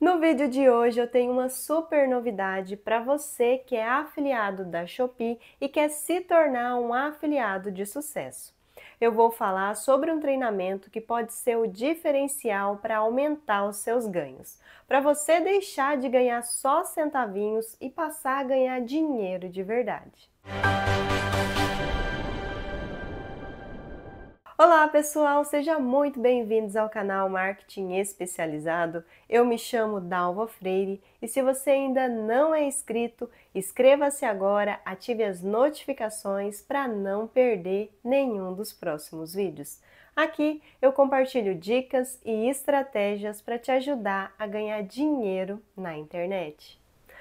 No vídeo de hoje eu tenho uma super novidade para você que é afiliado da Shopee e quer se tornar um afiliado de sucesso. Eu vou falar sobre um treinamento que pode ser o diferencial para aumentar os seus ganhos, para você deixar de ganhar só centavinhos e passar a ganhar dinheiro de verdade. Música Olá pessoal, sejam muito bem-vindos ao canal Marketing Especializado. Eu me chamo Dalva Freire e se você ainda não é inscrito, inscreva-se agora, ative as notificações para não perder nenhum dos próximos vídeos. Aqui eu compartilho dicas e estratégias para te ajudar a ganhar dinheiro na internet.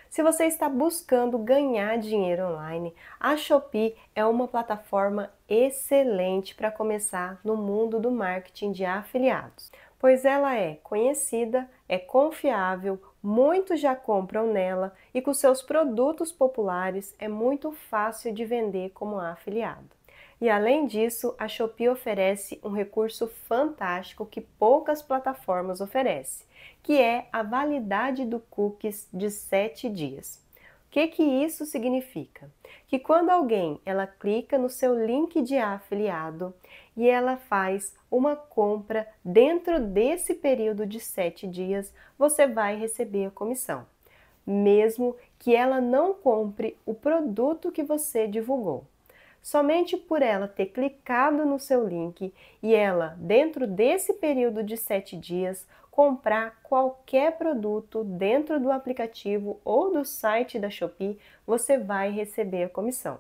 Se você está buscando ganhar dinheiro online, a Shopee é uma plataforma excelente para começar no mundo do marketing de afiliados, pois ela é conhecida, é confiável, muitos já compram nela e com seus produtos populares é muito fácil de vender como afiliado. E além disso, a Shopee oferece um recurso fantástico que poucas plataformas oferecem, que é a validade do cookies de 7 dias. O que, que isso significa? Que quando alguém ela clica no seu link de afiliado e ela faz uma compra dentro desse período de 7 dias, você vai receber a comissão, mesmo que ela não compre o produto que você divulgou somente por ela ter clicado no seu link e ela, dentro desse período de 7 dias, comprar qualquer produto dentro do aplicativo ou do site da Shopee, você vai receber a comissão.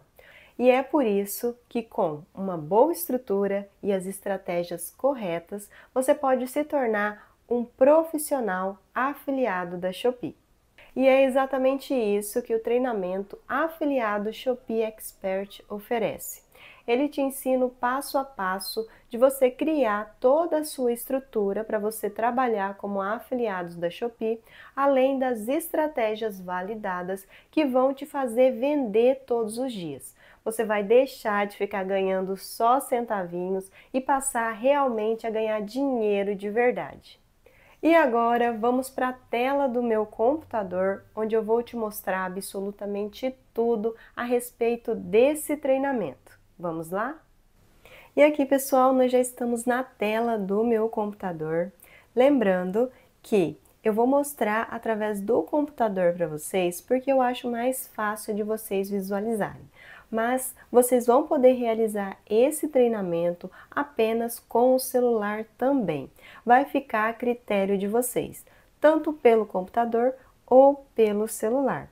E é por isso que, com uma boa estrutura e as estratégias corretas, você pode se tornar um profissional afiliado da Shopee. E é exatamente isso que o treinamento afiliado Shopee Expert oferece. Ele te ensina o passo a passo de você criar toda a sua estrutura para você trabalhar como afiliados da Shopee, além das estratégias validadas que vão te fazer vender todos os dias. Você vai deixar de ficar ganhando só centavinhos e passar realmente a ganhar dinheiro de verdade. E agora vamos para a tela do meu computador, onde eu vou te mostrar absolutamente tudo a respeito desse treinamento. Vamos lá? E aqui, pessoal, nós já estamos na tela do meu computador. Lembrando que eu vou mostrar através do computador para vocês, porque eu acho mais fácil de vocês visualizarem mas vocês vão poder realizar esse treinamento apenas com o celular também. Vai ficar a critério de vocês, tanto pelo computador ou pelo celular.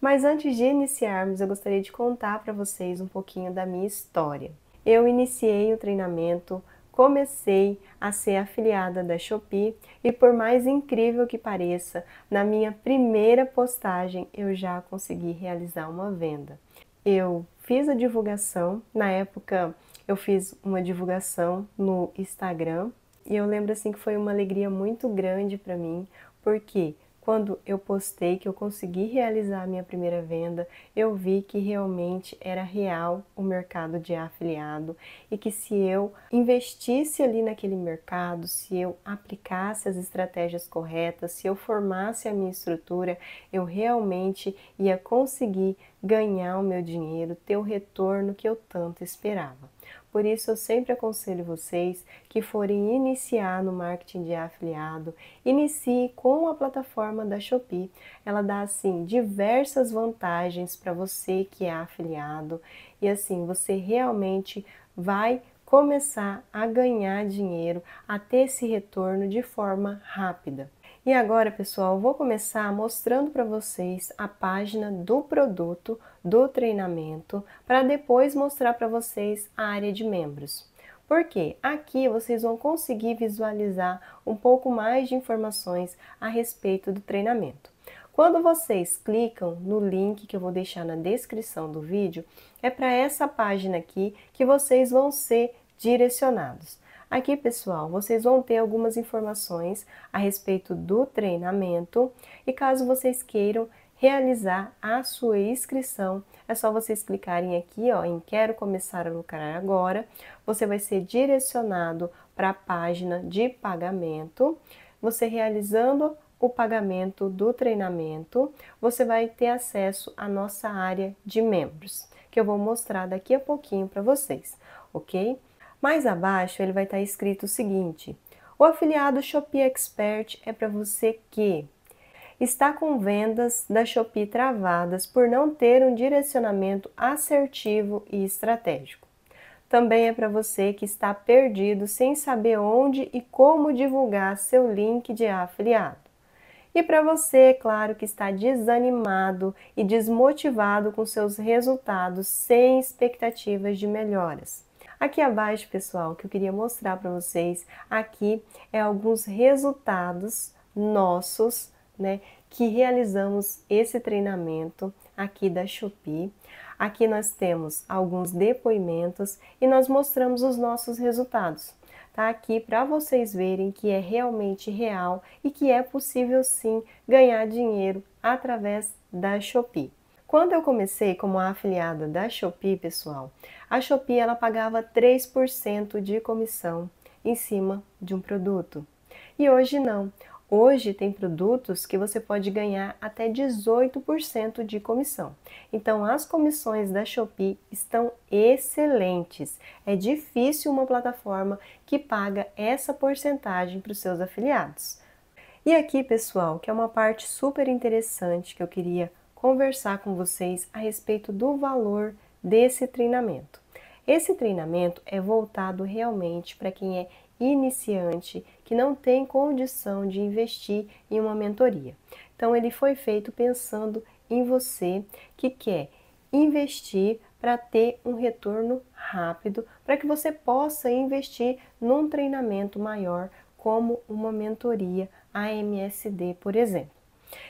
Mas antes de iniciarmos, eu gostaria de contar para vocês um pouquinho da minha história. Eu iniciei o treinamento, comecei a ser afiliada da Shopee e por mais incrível que pareça, na minha primeira postagem eu já consegui realizar uma venda. Eu fiz a divulgação. Na época, eu fiz uma divulgação no Instagram e eu lembro assim que foi uma alegria muito grande para mim, porque quando eu postei que eu consegui realizar a minha primeira venda, eu vi que realmente era real o mercado de afiliado e que se eu investisse ali naquele mercado, se eu aplicasse as estratégias corretas, se eu formasse a minha estrutura, eu realmente ia conseguir ganhar o meu dinheiro, ter o retorno que eu tanto esperava. Por isso, eu sempre aconselho vocês que forem iniciar no marketing de afiliado, inicie com a plataforma da Shopee. Ela dá assim diversas vantagens para você que é afiliado e assim você realmente vai começar a ganhar dinheiro, a ter esse retorno de forma rápida. E agora, pessoal, vou começar mostrando para vocês a página do produto do treinamento para depois mostrar para vocês a área de membros. Porque aqui vocês vão conseguir visualizar um pouco mais de informações a respeito do treinamento. Quando vocês clicam no link que eu vou deixar na descrição do vídeo, é para essa página aqui que vocês vão ser direcionados. Aqui, pessoal, vocês vão ter algumas informações a respeito do treinamento e caso vocês queiram realizar a sua inscrição, é só vocês clicarem aqui ó, em Quero Começar a Lucrar Agora. Você vai ser direcionado para a página de pagamento. Você realizando o pagamento do treinamento, você vai ter acesso à nossa área de membros, que eu vou mostrar daqui a pouquinho para vocês, ok? Mais abaixo ele vai estar tá escrito o seguinte: o afiliado Shopee Expert é para você que está com vendas da Shopee travadas por não ter um direcionamento assertivo e estratégico. Também é para você que está perdido sem saber onde e como divulgar seu link de afiliado. E para você, é claro, que está desanimado e desmotivado com seus resultados sem expectativas de melhoras. Aqui abaixo, pessoal, que eu queria mostrar para vocês, aqui é alguns resultados nossos, né, que realizamos esse treinamento aqui da Shopee. Aqui nós temos alguns depoimentos e nós mostramos os nossos resultados. Tá aqui para vocês verem que é realmente real e que é possível sim ganhar dinheiro através da Shopee. Quando eu comecei como afiliada da Shopee, pessoal, a Shopee ela pagava 3% de comissão em cima de um produto. E hoje não. Hoje tem produtos que você pode ganhar até 18% de comissão. Então as comissões da Shopee estão excelentes. É difícil uma plataforma que paga essa porcentagem para os seus afiliados. E aqui, pessoal, que é uma parte super interessante que eu queria conversar com vocês a respeito do valor desse treinamento. Esse treinamento é voltado realmente para quem é iniciante que não tem condição de investir em uma mentoria. Então ele foi feito pensando em você que quer investir para ter um retorno rápido, para que você possa investir num treinamento maior como uma mentoria AMSD, por exemplo.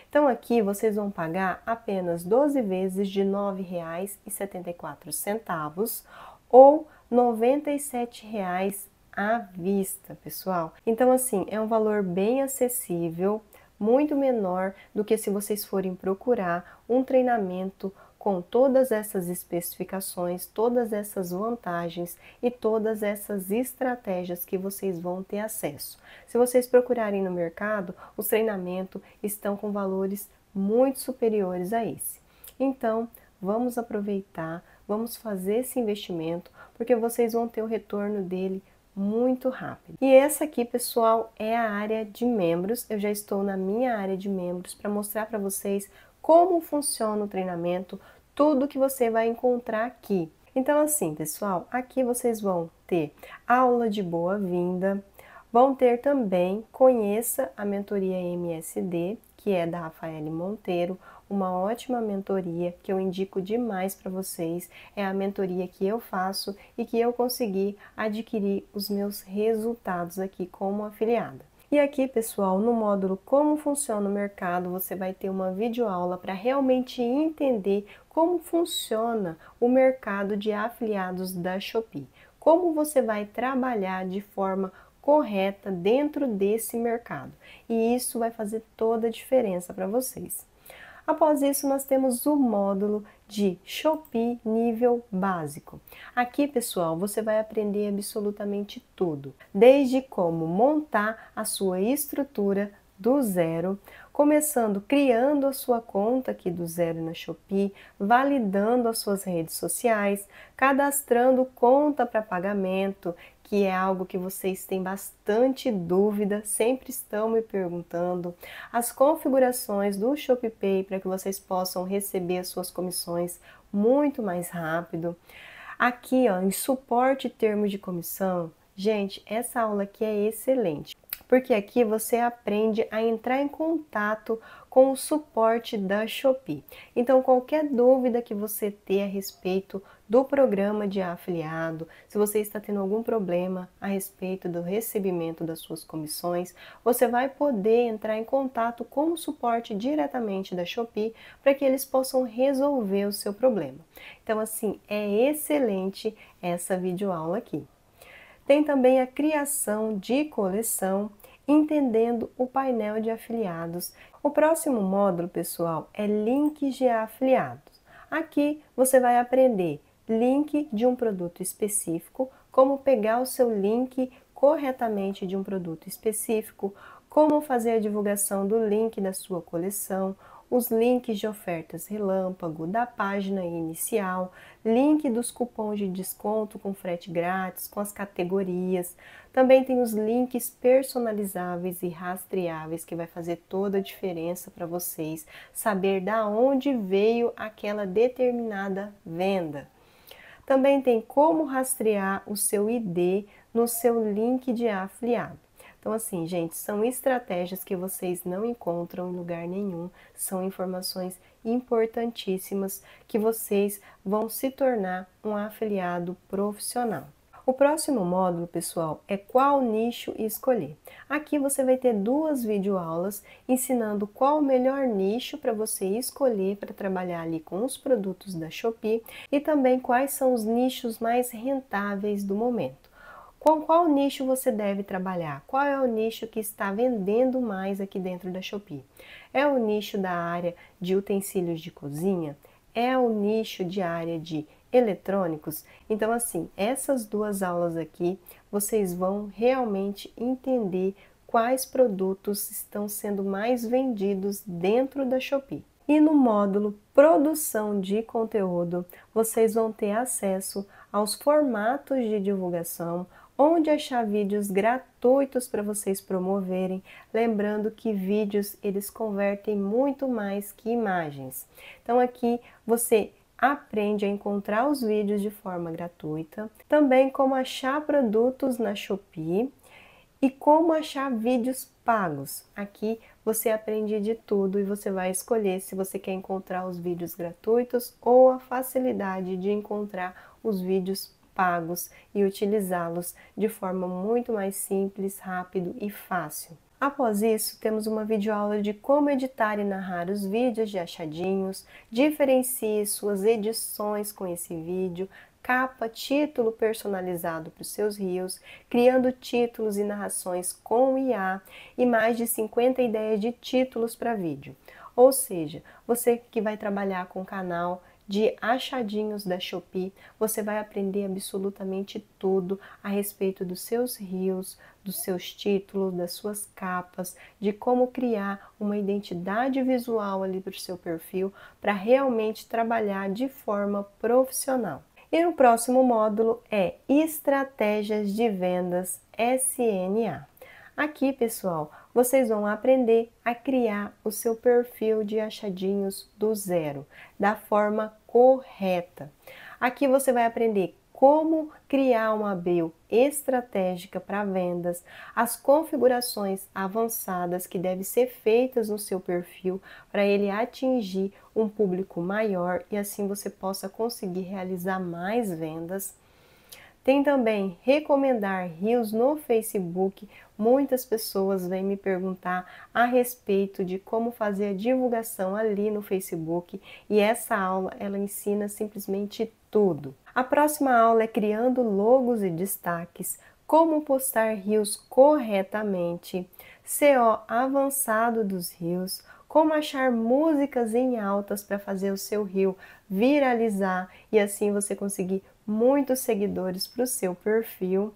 Então aqui vocês vão pagar apenas 12 vezes de R$ 9,74 ou R$ 97,00 à vista, pessoal. Então assim, é um valor bem acessível, muito menor do que se vocês forem procurar um treinamento com todas essas especificações, todas essas vantagens e todas essas estratégias que vocês vão ter acesso. Se vocês procurarem no mercado, os treinamentos estão com valores muito superiores a esse. Então, vamos aproveitar, vamos fazer esse investimento, porque vocês vão ter o retorno dele muito rápido. E essa aqui, pessoal, é a área de membros. Eu já estou na minha área de membros para mostrar para vocês como funciona o treinamento, tudo que você vai encontrar aqui. Então, assim, pessoal, aqui vocês vão ter aula de boa-vinda, vão ter também Conheça a Mentoria MSD, que é da Rafaele Monteiro, uma ótima mentoria que eu indico demais para vocês. É a mentoria que eu faço e que eu consegui adquirir os meus resultados aqui como afiliada. E aqui, pessoal, no módulo Como Funciona o Mercado, você vai ter uma videoaula para realmente entender como funciona o mercado de afiliados da Shopee. Como você vai trabalhar de forma correta dentro desse mercado. E isso vai fazer toda a diferença para vocês. Após isso, nós temos o módulo de Shopee nível básico. Aqui, pessoal, você vai aprender absolutamente tudo, desde como montar a sua estrutura do zero, começando criando a sua conta aqui do zero na Shopee, validando as suas redes sociais, cadastrando conta para pagamento, que é algo que vocês têm bastante dúvida, sempre estão me perguntando, as configurações do ShopPay para que vocês possam receber as suas comissões muito mais rápido. Aqui, ó, em suporte termos de comissão, gente, essa aula aqui é excelente porque aqui você aprende a entrar em contato com o suporte da Shopee. Então, qualquer dúvida que você ter a respeito do programa de afiliado, se você está tendo algum problema a respeito do recebimento das suas comissões, você vai poder entrar em contato com o suporte diretamente da Shopee para que eles possam resolver o seu problema. Então, assim, é excelente essa videoaula aqui. Tem também a criação de coleção entendendo o painel de afiliados. O próximo módulo, pessoal, é links de afiliados. Aqui você vai aprender link de um produto específico, como pegar o seu link corretamente de um produto específico, como fazer a divulgação do link da sua coleção, os links de ofertas relâmpago da página inicial, link dos cupons de desconto com frete grátis, com as categorias. Também tem os links personalizáveis e rastreáveis que vai fazer toda a diferença para vocês saber da onde veio aquela determinada venda. Também tem como rastrear o seu ID no seu link de afiliado. Então, assim, gente, são estratégias que vocês não encontram em lugar nenhum, são informações importantíssimas que vocês vão se tornar um afiliado profissional. O próximo módulo, pessoal, é qual nicho escolher. Aqui você vai ter duas videoaulas ensinando qual o melhor nicho para você escolher para trabalhar ali com os produtos da Shopee e também quais são os nichos mais rentáveis do momento. Com qual nicho você deve trabalhar? Qual é o nicho que está vendendo mais aqui dentro da Shopee? É o nicho da área de utensílios de cozinha? É o nicho de área de eletrônicos? Então, assim, essas duas aulas aqui vocês vão realmente entender quais produtos estão sendo mais vendidos dentro da Shopee. E no módulo Produção de Conteúdo, vocês vão ter acesso aos formatos de divulgação, onde achar vídeos gratuitos para vocês promoverem, lembrando que vídeos eles convertem muito mais que imagens. Então aqui você aprende a encontrar os vídeos de forma gratuita, também como achar produtos na Shopee e como achar vídeos pagos. Aqui você aprende de tudo e você vai escolher se você quer encontrar os vídeos gratuitos ou a facilidade de encontrar os vídeos pagos e utilizá-los de forma muito mais simples, rápido e fácil. Após isso, temos uma videoaula de como editar e narrar os vídeos de achadinhos, diferencie suas edições com esse vídeo, capa, título personalizado para os seus rios, criando títulos e narrações com IA e mais de 50 ideias de títulos para vídeo. Ou seja, você que vai trabalhar com canal de achadinhos da Shopee. Você vai aprender absolutamente tudo a respeito dos seus rios, dos seus títulos, das suas capas, de como criar uma identidade visual ali para o seu perfil para realmente trabalhar de forma profissional. E no próximo módulo é Estratégias de Vendas SNA. Aqui, pessoal, vocês vão aprender a criar o seu perfil de achadinhos do zero, da forma correta. Aqui você vai aprender como criar uma bio estratégica para vendas, as configurações avançadas que devem ser feitas no seu perfil para ele atingir um público maior e assim você possa conseguir realizar mais vendas. Tem também recomendar rios no Facebook. Muitas pessoas vêm me perguntar a respeito de como fazer a divulgação ali no Facebook e essa aula ela ensina simplesmente tudo. A próxima aula é criando logos e destaques, como postar rios corretamente, CO avançado dos rios, como achar músicas em altas para fazer o seu rio viralizar e assim você conseguir muitos seguidores para o seu perfil,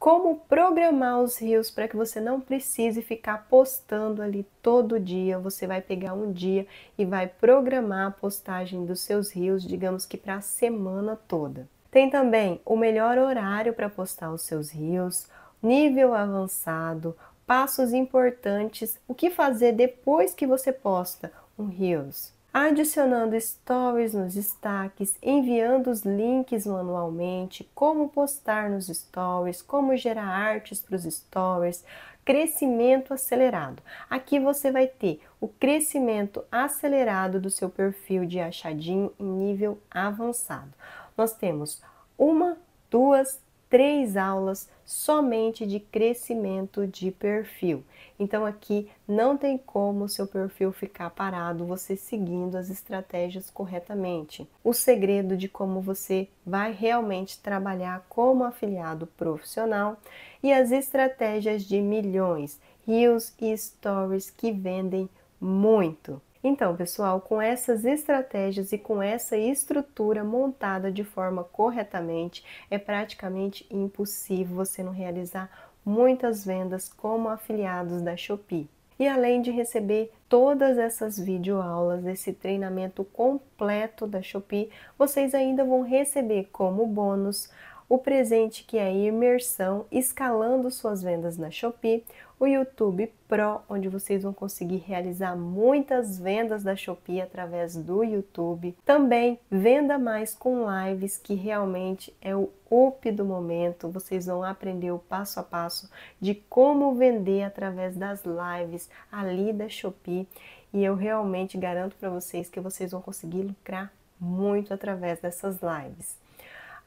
como programar os rios para que você não precise ficar postando ali todo dia, você vai pegar um dia e vai programar a postagem dos seus rios, digamos que para a semana toda. Tem também o melhor horário para postar os seus rios, nível avançado, passos importantes, o que fazer depois que você posta um Reels. Adicionando stories nos destaques, enviando os links manualmente, como postar nos stories, como gerar artes para os stories, crescimento acelerado. Aqui você vai ter o crescimento acelerado do seu perfil de achadinho em nível avançado. Nós temos uma, duas, três aulas somente de crescimento de perfil. Então aqui não tem como o seu perfil ficar parado você seguindo as estratégias corretamente. O segredo de como você vai realmente trabalhar como afiliado profissional e as estratégias de milhões, reels e stories que vendem muito. Então, pessoal, com essas estratégias e com essa estrutura montada de forma corretamente, é praticamente impossível você não realizar muitas vendas como afiliados da Shopee. E além de receber todas essas videoaulas, esse treinamento completo da Shopee, vocês ainda vão receber como bônus o presente que é a imersão escalando suas vendas na Shopee, o YouTube Pro, onde vocês vão conseguir realizar muitas vendas da Shopee através do YouTube. Também venda mais com lives, que realmente é o up do momento. Vocês vão aprender o passo a passo de como vender através das lives ali da Shopee. E eu realmente garanto para vocês que vocês vão conseguir lucrar muito através dessas lives.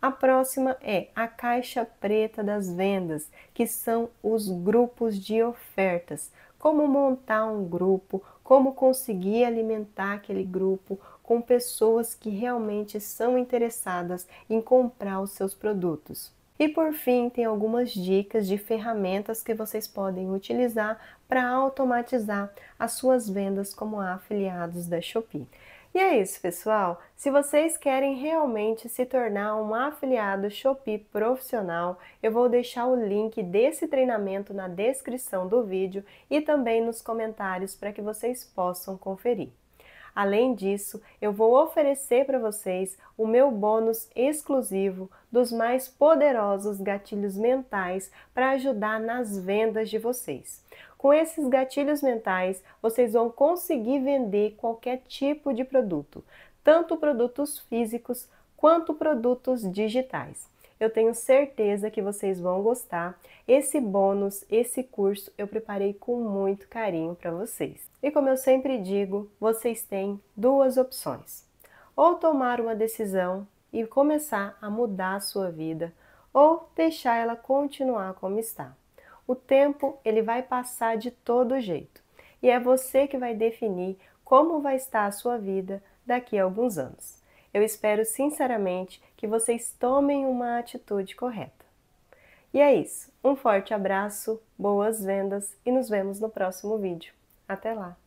A próxima é a caixa preta das vendas, que são os grupos de ofertas. Como montar um grupo, como conseguir alimentar aquele grupo com pessoas que realmente são interessadas em comprar os seus produtos. E por fim, tem algumas dicas de ferramentas que vocês podem utilizar para automatizar as suas vendas como afiliados da Shopee. E é isso, pessoal. Se vocês querem realmente se tornar um afiliado Shopee profissional, eu vou deixar o link desse treinamento na descrição do vídeo e também nos comentários para que vocês possam conferir. Além disso, eu vou oferecer para vocês o meu bônus exclusivo dos mais poderosos gatilhos mentais para ajudar nas vendas de vocês. Com esses gatilhos mentais, vocês vão conseguir vender qualquer tipo de produto, tanto produtos físicos quanto produtos digitais. Eu tenho certeza que vocês vão gostar. Esse bônus, esse curso, eu preparei com muito carinho para vocês. E como eu sempre digo, vocês têm duas opções: ou tomar uma decisão e começar a mudar a sua vida, ou deixar ela continuar como está. O tempo ele vai passar de todo jeito e é você que vai definir como vai estar a sua vida daqui a alguns anos. Eu espero sinceramente que vocês tomem uma atitude correta. E é isso. Um forte abraço, boas vendas e nos vemos no próximo vídeo. Até lá!